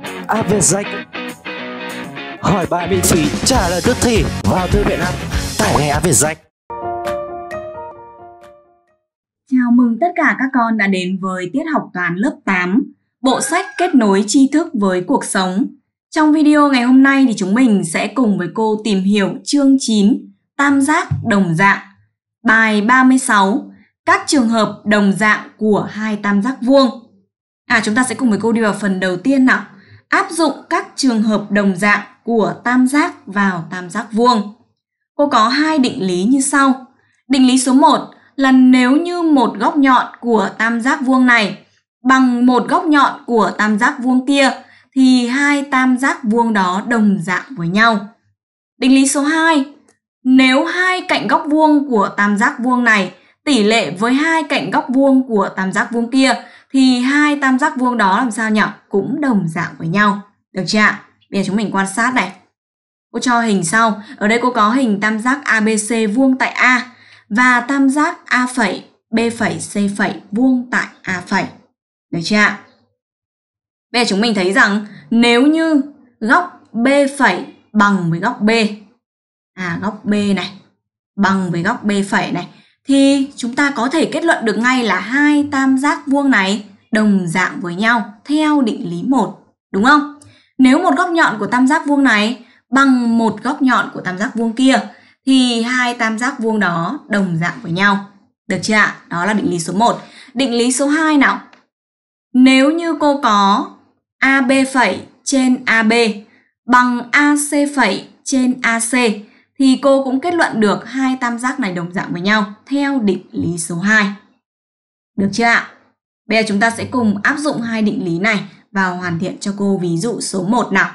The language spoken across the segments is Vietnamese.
Áp Avezec Hỏi bài miễn phí trả lời tức thì vào thư viện app tải ngay Áp Avezec Chào mừng tất cả các con đã đến với tiết học toán lớp 8 Bộ sách kết nối tri thức với cuộc sống Trong video ngày hôm nay thì chúng mình sẽ cùng với cô tìm hiểu chương 9 Tam giác đồng dạng Bài 36 Các trường hợp đồng dạng của hai tam giác vuông À chúng ta sẽ cùng với cô đi vào phần đầu tiên nào áp dụng các trường hợp đồng dạng của tam giác vào tam giác vuông. Cô có hai định lý như sau. Định lý số 1 là nếu như một góc nhọn của tam giác vuông này bằng một góc nhọn của tam giác vuông kia thì hai tam giác vuông đó đồng dạng với nhau. Định lý số 2, nếu hai cạnh góc vuông của tam giác vuông này tỷ lệ với hai cạnh góc vuông của tam giác vuông kia thì hai tam giác vuông đó làm sao nhỉ? Cũng đồng dạng với nhau. Được chưa ạ? Bây giờ chúng mình quan sát này. Cô cho hình sau. Ở đây cô có hình tam giác ABC vuông tại A và tam giác A phẩy, B phẩy, C phẩy vuông tại A phẩy. Được chưa ạ? Bây giờ chúng mình thấy rằng nếu như góc B phẩy bằng với góc B à góc B này bằng với góc B phẩy này thì chúng ta có thể kết luận được ngay là hai tam giác vuông này đồng dạng với nhau theo định lý 1, đúng không? Nếu một góc nhọn của tam giác vuông này bằng một góc nhọn của tam giác vuông kia thì hai tam giác vuông đó đồng dạng với nhau. Được chưa ạ? Đó là định lý số 1. Định lý số 2 nào. Nếu như cô có AB phẩy trên AB bằng AC phẩy trên AC thì cô cũng kết luận được hai tam giác này đồng dạng với nhau theo định lý số 2. Được chưa ạ? Bây giờ chúng ta sẽ cùng áp dụng hai định lý này và hoàn thiện cho cô ví dụ số 1 nào.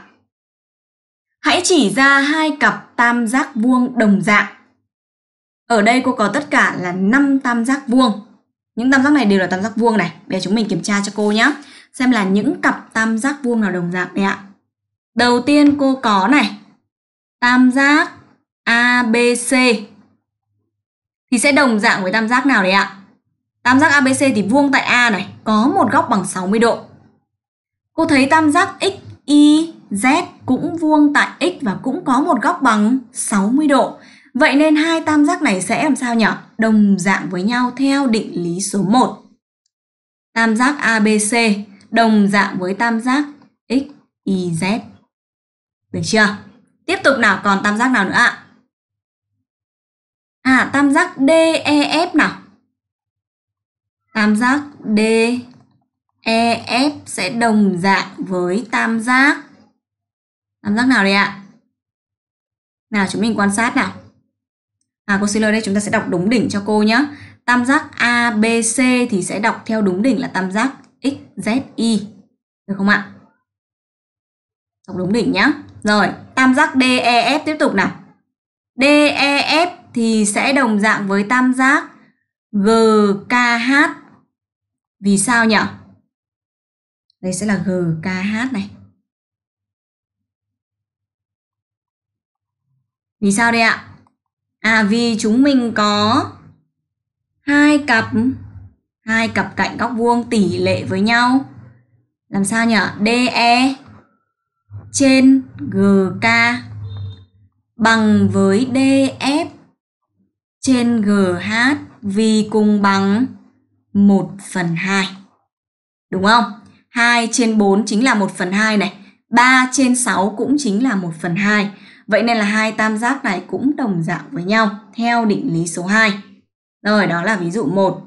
Hãy chỉ ra hai cặp tam giác vuông đồng dạng. Ở đây cô có tất cả là 5 tam giác vuông. Những tam giác này đều là tam giác vuông này. Bây giờ chúng mình kiểm tra cho cô nhé. Xem là những cặp tam giác vuông nào đồng dạng đây ạ. Đầu tiên cô có này. Tam giác ABC. Thì sẽ đồng dạng với tam giác nào đấy ạ? Tam giác ABC thì vuông tại A này, có một góc bằng 60 độ. Cô thấy tam giác x, y, z cũng vuông tại x và cũng có một góc bằng 60 độ. Vậy nên hai tam giác này sẽ làm sao nhỉ? Đồng dạng với nhau theo định lý số 1. Tam giác ABC đồng dạng với tam giác x, y, z. Được chưa? Tiếp tục nào, còn tam giác nào nữa ạ? À? à, tam giác DEF nào? tam giác DEF sẽ đồng dạng với tam giác tam giác nào đây ạ? Nào chúng mình quan sát nào. À cô xin lỗi đây chúng ta sẽ đọc đúng đỉnh cho cô nhé. Tam giác ABC thì sẽ đọc theo đúng đỉnh là tam giác XZY. Được không ạ? Đọc đúng đỉnh nhé. Rồi, tam giác DEF tiếp tục nào. DEF thì sẽ đồng dạng với tam giác GKH vì sao nhỉ? Đây sẽ là GKH này. Vì sao đây ạ? À vì chúng mình có hai cặp hai cặp cạnh góc vuông tỷ lệ với nhau. Làm sao nhỉ? DE trên GK bằng với DF trên GH vì cùng bằng 1 phần 2. Đúng không? 2 trên 4 chính là 1 phần 2 này. 3 trên 6 cũng chính là 1 phần 2. Vậy nên là hai tam giác này cũng đồng dạng với nhau theo định lý số 2. Rồi, đó là ví dụ 1.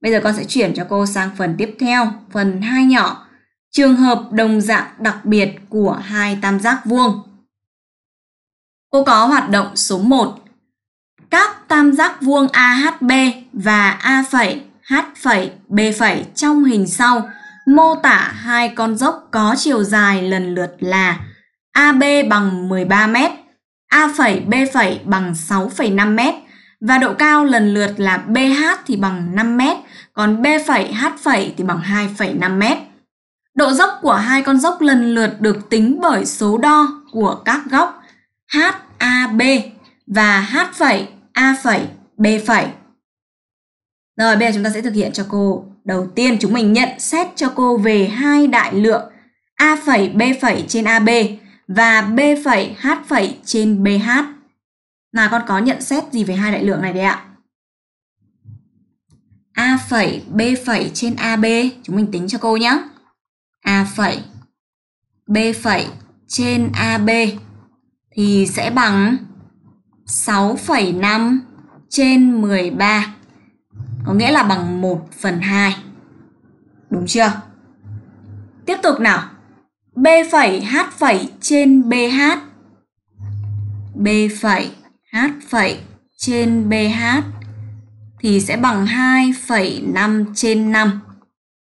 Bây giờ con sẽ chuyển cho cô sang phần tiếp theo, phần 2 nhỏ. Trường hợp đồng dạng đặc biệt của hai tam giác vuông. Cô có hoạt động số 1. Các tam giác vuông AHB và A' H phẩy, B phẩy trong hình sau mô tả hai con dốc có chiều dài lần lượt là AB bằng 13 m, A phẩy B phẩy bằng 6,5 m và độ cao lần lượt là BH thì bằng 5 m, còn B phẩy H phẩy thì bằng 2,5 m. Độ dốc của hai con dốc lần lượt được tính bởi số đo của các góc HAB và H phẩy A phẩy B phẩy. Rồi bây giờ chúng ta sẽ thực hiện cho cô. Đầu tiên chúng mình nhận xét cho cô về hai đại lượng A phẩy B phẩy trên AB và B phẩy H phẩy trên BH. Nào con có nhận xét gì về hai đại lượng này đấy ạ? A phẩy B phẩy trên AB chúng mình tính cho cô nhé. A phẩy B phẩy trên AB thì sẽ bằng 6,5 trên 13 có nghĩa là bằng 1 phần 2. Đúng chưa? Tiếp tục nào. B phẩy H phẩy trên BH. B phẩy H phẩy trên BH thì sẽ bằng 2,5 trên 5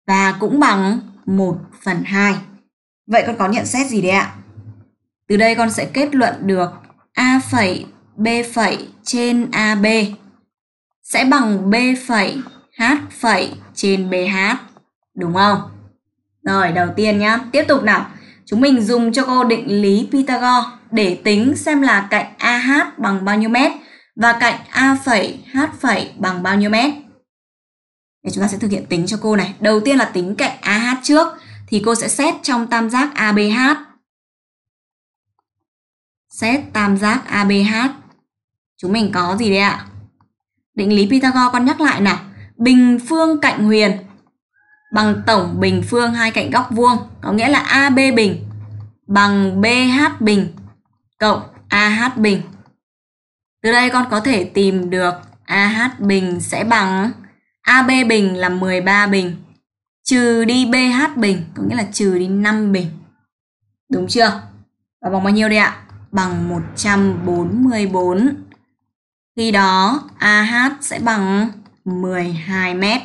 và cũng bằng 1 phần 2. Vậy con có nhận xét gì đấy ạ? Từ đây con sẽ kết luận được A phẩy B phẩy trên AB sẽ bằng B phẩy H phẩy trên BH đúng không? Rồi đầu tiên nhá, tiếp tục nào. Chúng mình dùng cho cô định lý Pythagore để tính xem là cạnh AH bằng bao nhiêu mét và cạnh A phẩy H phẩy bằng bao nhiêu mét. Để chúng ta sẽ thực hiện tính cho cô này. Đầu tiên là tính cạnh AH trước thì cô sẽ xét trong tam giác ABH. Xét tam giác ABH. Chúng mình có gì đây ạ? Định lý Pythagore con nhắc lại nè Bình phương cạnh huyền bằng tổng bình phương hai cạnh góc vuông, có nghĩa là AB bình bằng BH bình cộng AH bình. Từ đây con có thể tìm được AH bình sẽ bằng AB bình là 13 bình trừ đi BH bình, có nghĩa là trừ đi 5 bình. Đúng chưa? Và bằng bao nhiêu đây ạ? Bằng 144. Khi đó AH sẽ bằng 12 mét.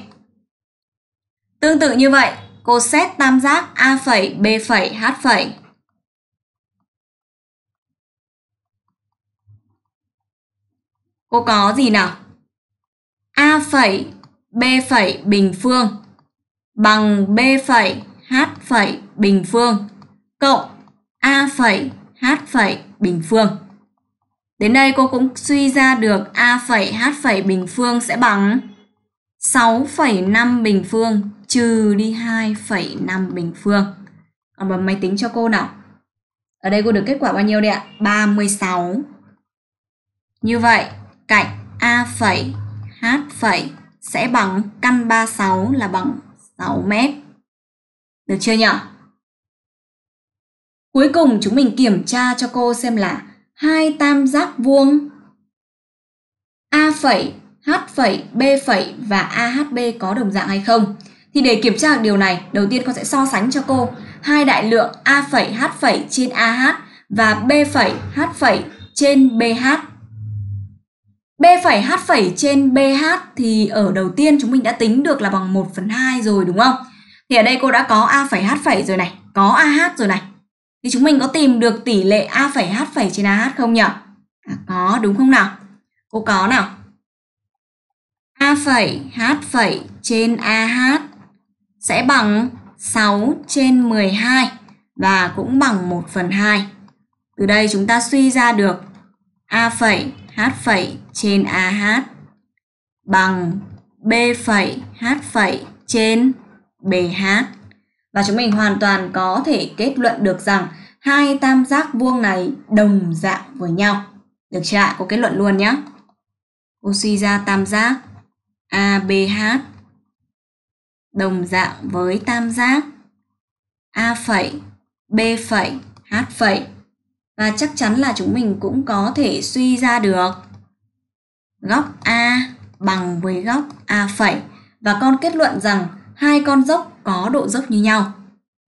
Tương tự như vậy, cô xét tam giác A', B', H'. Cô có gì nào? A', B' bình phương bằng B', H' bình phương cộng A', H' bình phương. Đến đây cô cũng suy ra được A phẩy H phẩy bình phương sẽ bằng 6,5 bình phương trừ đi 2,5 bình phương. Còn bấm máy tính cho cô nào. Ở đây cô được kết quả bao nhiêu đây ạ? 36. Như vậy, cạnh A phẩy H phẩy sẽ bằng căn 36 là bằng 6 mét. Được chưa nhỉ? Cuối cùng chúng mình kiểm tra cho cô xem là hai tam giác vuông A phẩy, H phẩy, B phẩy và AHB có đồng dạng hay không? Thì để kiểm tra được điều này, đầu tiên con sẽ so sánh cho cô hai đại lượng A phẩy, H phẩy trên AH và B phẩy, H phẩy trên BH. B phẩy, H phẩy trên BH thì ở đầu tiên chúng mình đã tính được là bằng 1 phần 2 rồi đúng không? Thì ở đây cô đã có A phẩy, H phẩy rồi này, có AH rồi này thì chúng mình có tìm được tỷ lệ A phẩy H phẩy trên AH không nhỉ? À, có đúng không nào? Cô có nào? A phẩy H phẩy trên AH sẽ bằng 6 trên 12 và cũng bằng 1 phần 2. Từ đây chúng ta suy ra được A phẩy H phẩy trên AH bằng B phẩy H phẩy trên BH và chúng mình hoàn toàn có thể kết luận được rằng hai tam giác vuông này đồng dạng với nhau. Được chưa ạ? Cô kết luận luôn nhé. Cô suy ra tam giác ABH đồng dạng với tam giác A phẩy, B phẩy, H phẩy và chắc chắn là chúng mình cũng có thể suy ra được góc A bằng với góc A phẩy và con kết luận rằng hai con dốc có độ dốc như nhau.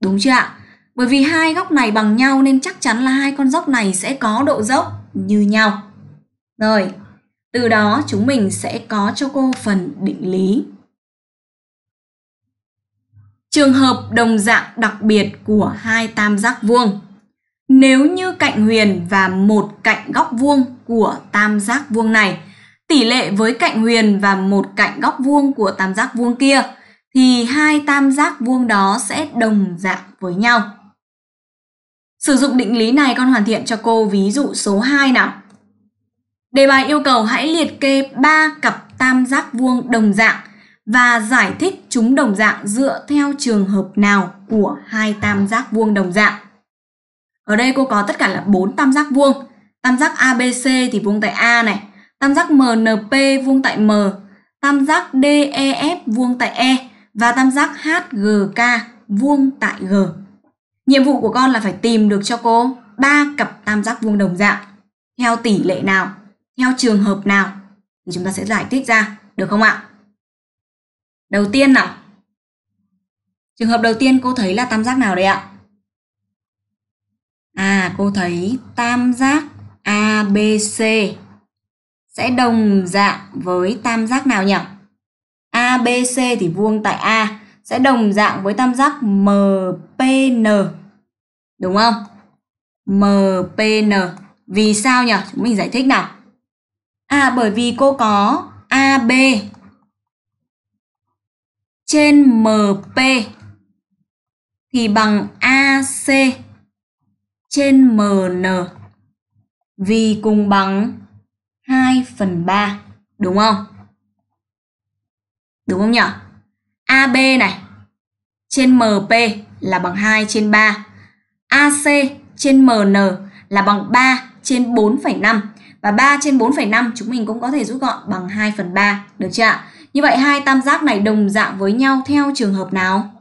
Đúng chưa ạ? Bởi vì hai góc này bằng nhau nên chắc chắn là hai con dốc này sẽ có độ dốc như nhau. Rồi, từ đó chúng mình sẽ có cho cô phần định lý. Trường hợp đồng dạng đặc biệt của hai tam giác vuông. Nếu như cạnh huyền và một cạnh góc vuông của tam giác vuông này tỷ lệ với cạnh huyền và một cạnh góc vuông của tam giác vuông kia thì hai tam giác vuông đó sẽ đồng dạng với nhau. Sử dụng định lý này con hoàn thiện cho cô ví dụ số 2 nào. Đề bài yêu cầu hãy liệt kê 3 cặp tam giác vuông đồng dạng và giải thích chúng đồng dạng dựa theo trường hợp nào của hai tam giác vuông đồng dạng. Ở đây cô có tất cả là 4 tam giác vuông. Tam giác ABC thì vuông tại A này, tam giác MNP vuông tại M, tam giác DEF vuông tại E và tam giác HGK vuông tại G. Nhiệm vụ của con là phải tìm được cho cô ba cặp tam giác vuông đồng dạng theo tỷ lệ nào, theo trường hợp nào thì chúng ta sẽ giải thích ra, được không ạ? Đầu tiên nào. Trường hợp đầu tiên cô thấy là tam giác nào đây ạ? À, cô thấy tam giác ABC sẽ đồng dạng với tam giác nào nhỉ? ABC thì vuông tại A sẽ đồng dạng với tam giác MPN. Đúng không? MPN. Vì sao nhỉ? Chúng mình giải thích nào. À bởi vì cô có AB trên MP thì bằng AC trên MN vì cùng bằng 2 phần 3, đúng không? Đúng không nhỉ? AB này trên MP là bằng 2 trên 3. AC trên MN là bằng 3 trên 4,5 và 3 trên 4,5 chúng mình cũng có thể rút gọn bằng 2 phần 3, được chưa ạ? Như vậy hai tam giác này đồng dạng với nhau theo trường hợp nào?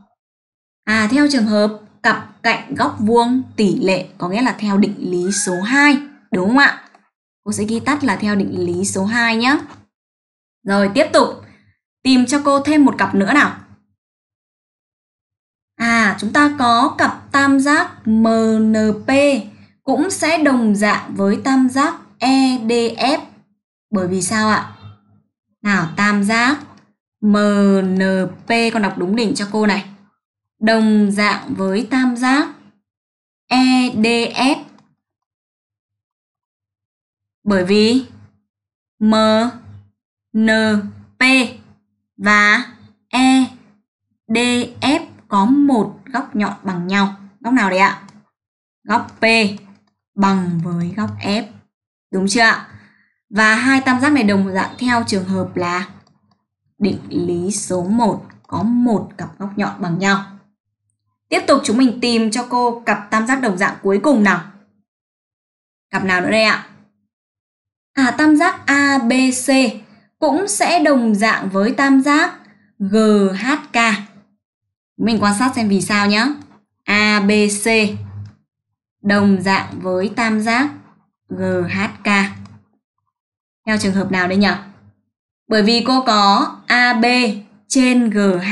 À theo trường hợp cặp cạnh góc vuông tỷ lệ có nghĩa là theo định lý số 2, đúng không ạ? Cô sẽ ghi tắt là theo định lý số 2 nhé. Rồi tiếp tục, Tìm cho cô thêm một cặp nữa nào. À, chúng ta có cặp tam giác MNP cũng sẽ đồng dạng với tam giác EDF. Bởi vì sao ạ? Nào, tam giác MNP con đọc đúng đỉnh cho cô này. Đồng dạng với tam giác EDF. Bởi vì MNP và EDF có một góc nhọn bằng nhau. Góc nào đấy ạ? Góc P bằng với góc F. Đúng chưa ạ? Và hai tam giác này đồng dạng theo trường hợp là định lý số 1 có một cặp góc nhọn bằng nhau. Tiếp tục chúng mình tìm cho cô cặp tam giác đồng dạng cuối cùng nào. Cặp nào nữa đây ạ? À tam giác ABC cũng sẽ đồng dạng với tam giác GHK. Mình quan sát xem vì sao nhé. ABC đồng dạng với tam giác GHK. Theo trường hợp nào đây nhỉ? Bởi vì cô có AB trên GH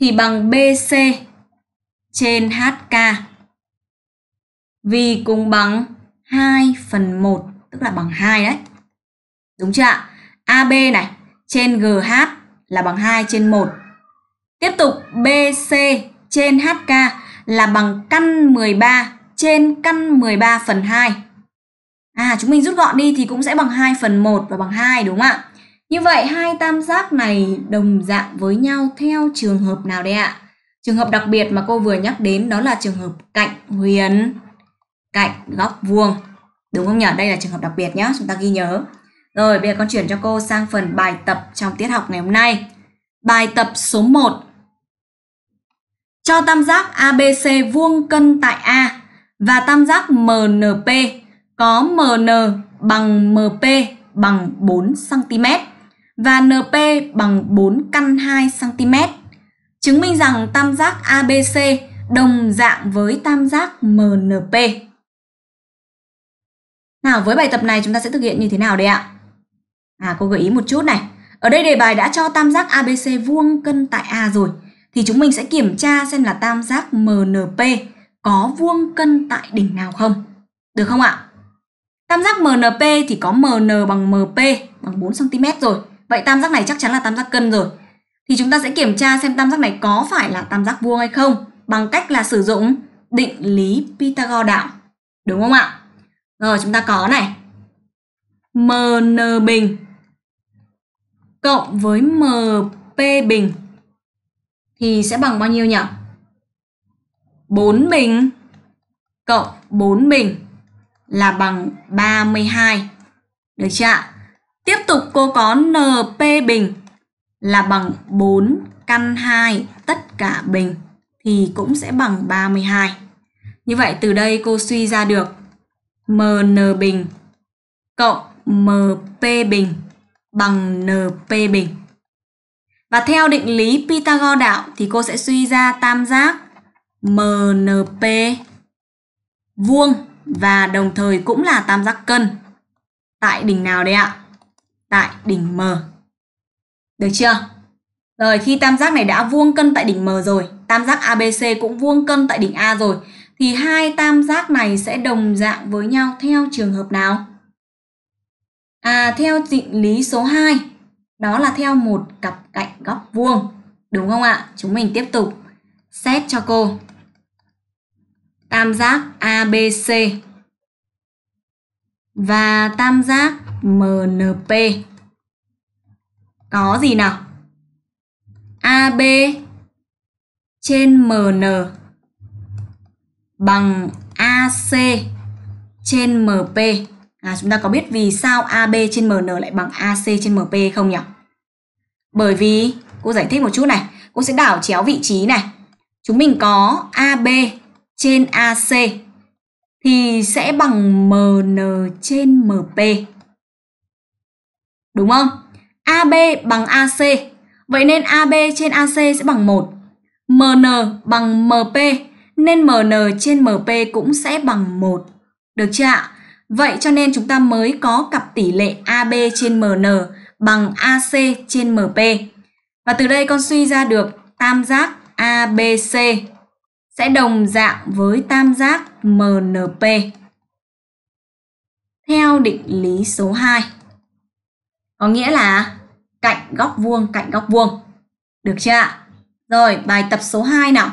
thì bằng BC trên HK vì cùng bằng 2 phần 1 tức là bằng 2 đấy. Đúng chưa ạ? AB này trên GH là bằng 2 trên 1. Tiếp tục BC trên HK là bằng căn 13 trên căn 13 phần 2. À chúng mình rút gọn đi thì cũng sẽ bằng 2 phần 1 và bằng 2 đúng không ạ? Như vậy hai tam giác này đồng dạng với nhau theo trường hợp nào đây ạ? Trường hợp đặc biệt mà cô vừa nhắc đến đó là trường hợp cạnh huyền cạnh góc vuông đúng không nhỉ đây là trường hợp đặc biệt nhé chúng ta ghi nhớ rồi bây giờ con chuyển cho cô sang phần bài tập trong tiết học ngày hôm nay bài tập số 1 cho tam giác ABC vuông cân tại A và tam giác MNP có MN bằng MP bằng 4 cm và NP bằng 4 căn 2 cm. Chứng minh rằng tam giác ABC đồng dạng với tam giác MNP. Nào với bài tập này chúng ta sẽ thực hiện như thế nào đây ạ? À cô gợi ý một chút này. Ở đây đề bài đã cho tam giác ABC vuông cân tại A rồi. Thì chúng mình sẽ kiểm tra xem là tam giác MNP có vuông cân tại đỉnh nào không. Được không ạ? Tam giác MNP thì có MN bằng MP bằng 4cm rồi. Vậy tam giác này chắc chắn là tam giác cân rồi. Thì chúng ta sẽ kiểm tra xem tam giác này có phải là tam giác vuông hay không bằng cách là sử dụng định lý Pythagore đạo. Đúng không ạ? Rồi chúng ta có này. MN bình cộng với MP bình thì sẽ bằng bao nhiêu nhỉ? 4 bình cộng 4 bình là bằng 32. Được chưa ạ? Tiếp tục cô có NP bình là bằng 4 căn 2 tất cả bình thì cũng sẽ bằng 32. Như vậy từ đây cô suy ra được MN bình cộng MP bình bằng NP bình. Và theo định lý Pythagore đạo thì cô sẽ suy ra tam giác MNP vuông và đồng thời cũng là tam giác cân. Tại đỉnh nào đây ạ? Tại đỉnh M. Được chưa? Rồi khi tam giác này đã vuông cân tại đỉnh M rồi, tam giác ABC cũng vuông cân tại đỉnh A rồi thì hai tam giác này sẽ đồng dạng với nhau theo trường hợp nào? À, theo định lý số 2, đó là theo một cặp cạnh góc vuông. Đúng không ạ? Chúng mình tiếp tục xét cho cô. Tam giác ABC và tam giác MNP. Có gì nào? AB trên MN bằng AC trên MP. À, chúng ta có biết vì sao AB trên MN lại bằng AC trên MP không nhỉ? Bởi vì cô giải thích một chút này, cô sẽ đảo chéo vị trí này. Chúng mình có AB trên AC thì sẽ bằng MN trên MP. Đúng không? AB bằng AC. Vậy nên AB trên AC sẽ bằng 1. MN bằng MP nên MN trên MP cũng sẽ bằng 1. Được chưa ạ? Vậy cho nên chúng ta mới có cặp tỷ lệ AB trên MN bằng AC trên MP. Và từ đây con suy ra được tam giác ABC sẽ đồng dạng với tam giác MNP. Theo định lý số 2. Có nghĩa là cạnh góc vuông cạnh góc vuông. Được chưa ạ? Rồi, bài tập số 2 nào.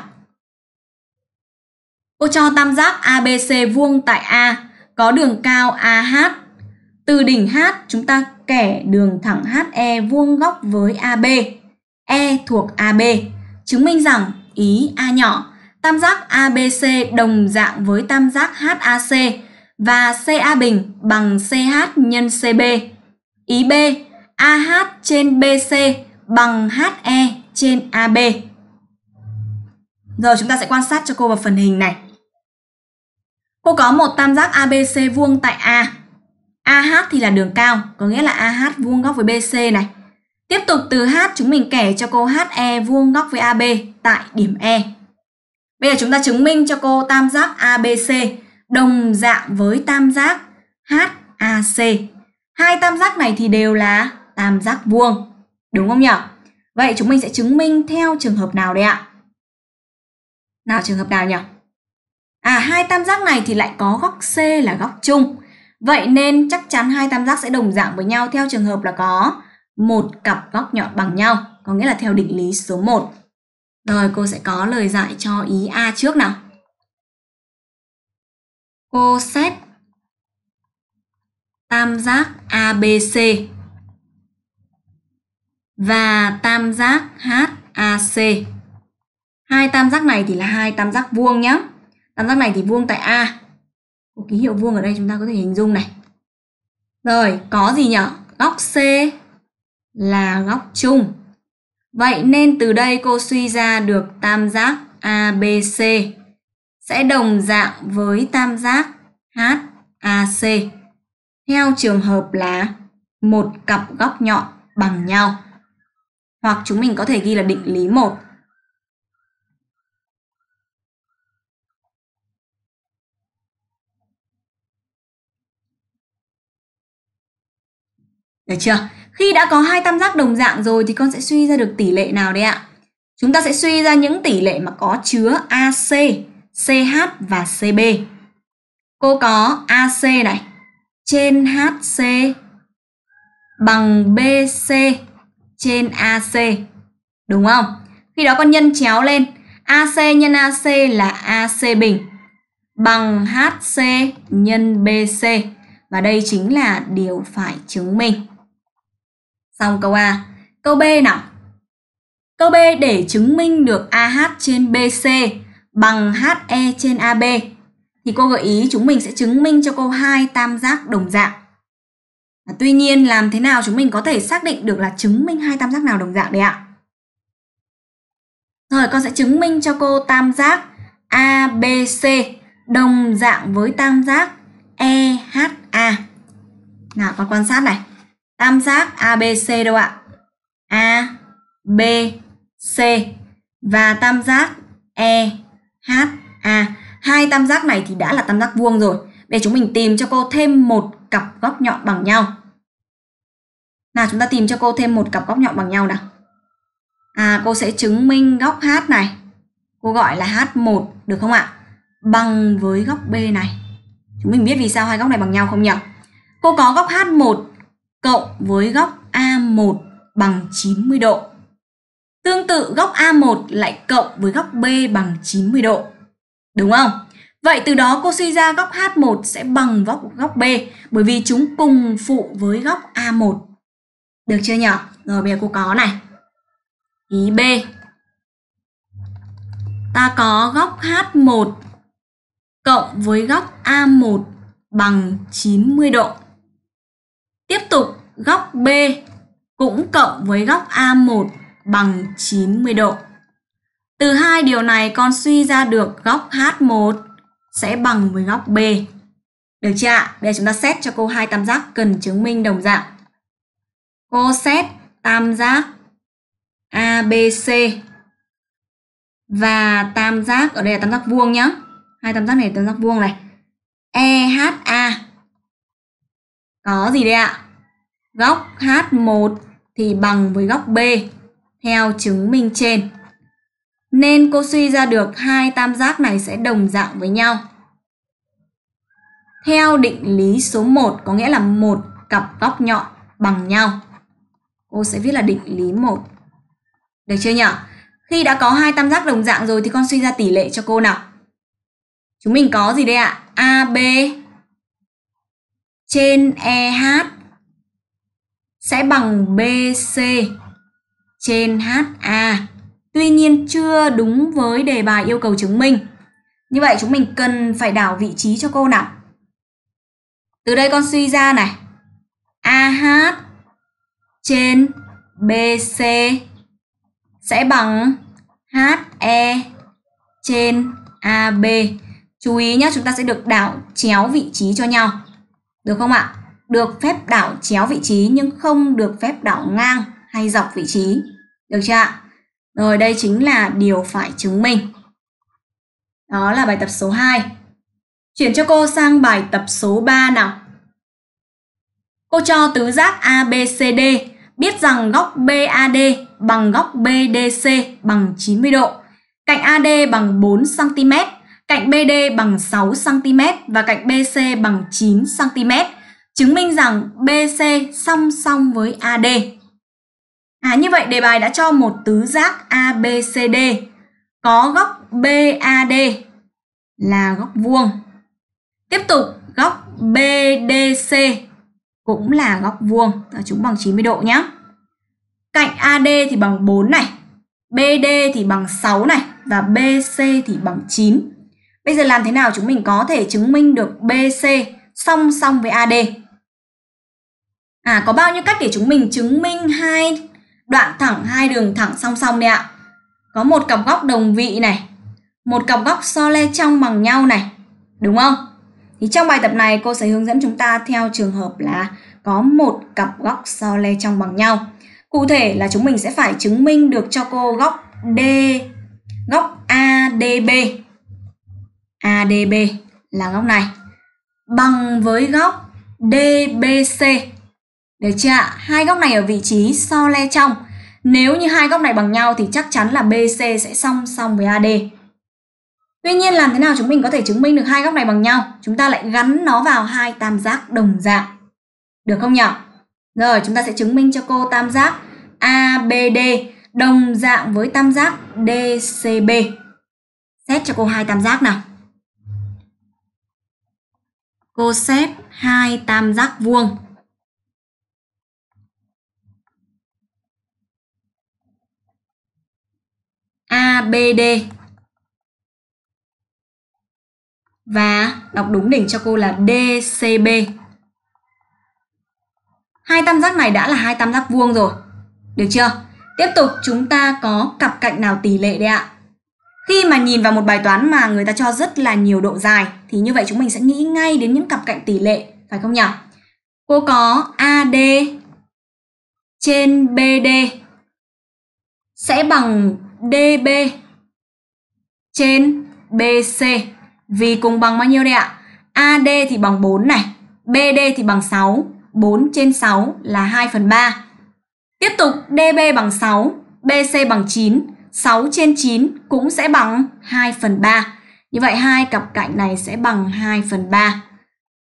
Cô cho tam giác ABC vuông tại A có đường cao AH. Từ đỉnh H chúng ta kẻ đường thẳng HE vuông góc với AB. E thuộc AB, chứng minh rằng ý A nhỏ, tam giác ABC đồng dạng với tam giác HAC và CA bình bằng CH nhân CB. Ý B, AH trên BC bằng HE trên AB. Giờ chúng ta sẽ quan sát cho cô vào phần hình này. Cô có một tam giác ABC vuông tại A. AH thì là đường cao, có nghĩa là AH vuông góc với BC này. Tiếp tục từ H chúng mình kẻ cho cô HE vuông góc với AB tại điểm E. Bây giờ chúng ta chứng minh cho cô tam giác ABC đồng dạng với tam giác HAC. Hai tam giác này thì đều là tam giác vuông, đúng không nhỉ? Vậy chúng mình sẽ chứng minh theo trường hợp nào đây ạ? Nào trường hợp nào nhỉ? À hai tam giác này thì lại có góc C là góc chung. Vậy nên chắc chắn hai tam giác sẽ đồng dạng với nhau theo trường hợp là có một cặp góc nhọn bằng nhau, có nghĩa là theo định lý số 1. Rồi cô sẽ có lời giải cho ý A trước nào. Cô xét tam giác ABC và tam giác HAC. Hai tam giác này thì là hai tam giác vuông nhé tam giác này thì vuông tại a Một ký hiệu vuông ở đây chúng ta có thể hình dung này rồi có gì nhở góc c là góc chung vậy nên từ đây cô suy ra được tam giác abc sẽ đồng dạng với tam giác HAC theo trường hợp là một cặp góc nhọn bằng nhau. Hoặc chúng mình có thể ghi là định lý 1 Được chưa? Khi đã có hai tam giác đồng dạng rồi thì con sẽ suy ra được tỷ lệ nào đấy ạ? Chúng ta sẽ suy ra những tỷ lệ mà có chứa AC, CH và CB. Cô có AC này trên HC bằng BC trên AC. Đúng không? Khi đó con nhân chéo lên. AC nhân AC là AC bình bằng HC nhân BC. Và đây chính là điều phải chứng minh. Xong câu A. Câu B nào. Câu B để chứng minh được AH trên BC bằng HE trên AB thì cô gợi ý chúng mình sẽ chứng minh cho câu 2 tam giác đồng dạng. À, tuy nhiên làm thế nào chúng mình có thể xác định được là chứng minh hai tam giác nào đồng dạng đấy ạ? Rồi con sẽ chứng minh cho cô tam giác ABC đồng dạng với tam giác EHA. Nào con quan sát này tam giác ABC đâu ạ? A, B, C và tam giác E, H, A. Hai tam giác này thì đã là tam giác vuông rồi. Để chúng mình tìm cho cô thêm một cặp góc nhọn bằng nhau. Nào chúng ta tìm cho cô thêm một cặp góc nhọn bằng nhau nào. À cô sẽ chứng minh góc H này. Cô gọi là H1 được không ạ? Bằng với góc B này. Chúng mình biết vì sao hai góc này bằng nhau không nhỉ? Cô có góc H1 cộng với góc A1 bằng 90 độ. Tương tự góc A1 lại cộng với góc B bằng 90 độ. Đúng không? Vậy từ đó cô suy ra góc H1 sẽ bằng góc góc B bởi vì chúng cùng phụ với góc A1. Được chưa nhỉ? Rồi bây giờ cô có này. Ý B. Ta có góc H1 cộng với góc A1 bằng 90 độ. Tiếp tục góc B cũng cộng với góc A1 bằng 90 độ. Từ hai điều này con suy ra được góc H1 sẽ bằng với góc B. Được chưa ạ? Bây giờ chúng ta xét cho cô hai tam giác cần chứng minh đồng dạng. Cô xét tam giác ABC và tam giác ở đây là tam giác vuông nhá. Hai tam giác này là tam giác vuông này. EHA có gì đây ạ? Góc H1 thì bằng với góc B theo chứng minh trên. Nên cô suy ra được hai tam giác này sẽ đồng dạng với nhau. Theo định lý số 1 có nghĩa là một cặp góc nhọn bằng nhau. Cô sẽ viết là định lý 1. Được chưa nhỉ? Khi đã có hai tam giác đồng dạng rồi thì con suy ra tỷ lệ cho cô nào. Chúng mình có gì đây ạ? AB trên EH sẽ bằng BC trên HA. Tuy nhiên chưa đúng với đề bài yêu cầu chứng minh. Như vậy chúng mình cần phải đảo vị trí cho cô nào. Từ đây con suy ra này. AH trên BC sẽ bằng HE trên AB. Chú ý nhé, chúng ta sẽ được đảo chéo vị trí cho nhau. Được không ạ? Được phép đảo chéo vị trí nhưng không được phép đảo ngang hay dọc vị trí. Được chưa ạ? Rồi đây chính là điều phải chứng minh. Đó là bài tập số 2. Chuyển cho cô sang bài tập số 3 nào. Cô cho tứ giác ABCD biết rằng góc BAD bằng góc BDC bằng 90 độ, cạnh AD bằng 4 cm cạnh BD bằng 6 cm và cạnh BC bằng 9 cm, chứng minh rằng BC song song với AD. À như vậy đề bài đã cho một tứ giác ABCD có góc BAD là góc vuông. Tiếp tục góc BDC cũng là góc vuông, chúng bằng 90 độ nhé. Cạnh AD thì bằng 4 này, BD thì bằng 6 này và BC thì bằng 9. Bây giờ làm thế nào chúng mình có thể chứng minh được BC song song với AD? À có bao nhiêu cách để chúng mình chứng minh hai đoạn thẳng hai đường thẳng song song đấy ạ? Có một cặp góc đồng vị này, một cặp góc so le trong bằng nhau này, đúng không? Thì trong bài tập này cô sẽ hướng dẫn chúng ta theo trường hợp là có một cặp góc so le trong bằng nhau. Cụ thể là chúng mình sẽ phải chứng minh được cho cô góc D, góc ADB ADB là góc này bằng với góc DBC. Được chưa ạ? Hai góc này ở vị trí so le trong. Nếu như hai góc này bằng nhau thì chắc chắn là BC sẽ song song với AD. Tuy nhiên làm thế nào chúng mình có thể chứng minh được hai góc này bằng nhau? Chúng ta lại gắn nó vào hai tam giác đồng dạng. Được không nhỉ? Rồi chúng ta sẽ chứng minh cho cô tam giác ABD đồng dạng với tam giác DCB. Xét cho cô hai tam giác nào cô xét hai tam giác vuông. ABD và đọc đúng đỉnh cho cô là DCB. Hai tam giác này đã là hai tam giác vuông rồi. Được chưa? Tiếp tục chúng ta có cặp cạnh nào tỷ lệ đây ạ? Khi mà nhìn vào một bài toán mà người ta cho rất là nhiều độ dài thì như vậy chúng mình sẽ nghĩ ngay đến những cặp cạnh tỷ lệ, phải không nhỉ? Cô có AD trên BD sẽ bằng DB trên BC vì cùng bằng bao nhiêu đây ạ? AD thì bằng 4 này, BD thì bằng 6, 4 trên 6 là 2 phần 3. Tiếp tục DB bằng 6, BC bằng 9, 6 trên 9 cũng sẽ bằng 2 phần 3. Như vậy hai cặp cạnh này sẽ bằng 2 phần 3.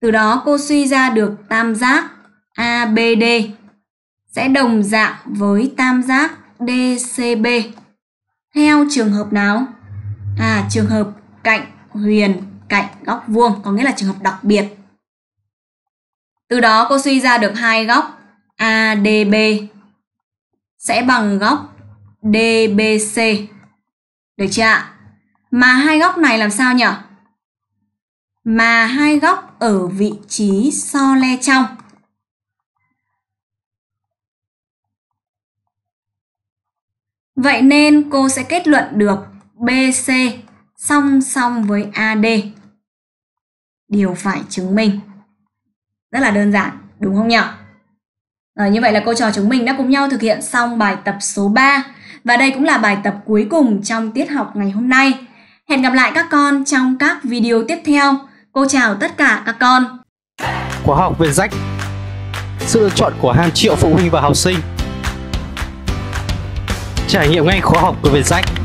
Từ đó cô suy ra được tam giác ABD sẽ đồng dạng với tam giác DCB. Theo trường hợp nào? À, trường hợp cạnh huyền cạnh góc vuông, có nghĩa là trường hợp đặc biệt. Từ đó cô suy ra được hai góc ADB sẽ bằng góc DBC. Được chưa ạ? Mà hai góc này làm sao nhỉ? Mà hai góc ở vị trí so le trong. Vậy nên cô sẽ kết luận được BC song song với AD. Điều phải chứng minh. Rất là đơn giản, đúng không nhỉ? Rồi, như vậy là cô trò chúng mình đã cùng nhau thực hiện xong bài tập số 3 và đây cũng là bài tập cuối cùng trong tiết học ngày hôm nay. Hẹn gặp lại các con trong các video tiếp theo. Cô chào tất cả các con. Khóa học về rách Sự lựa chọn của hàng triệu phụ huynh và học sinh Trải nghiệm ngay khóa học của Việt Rách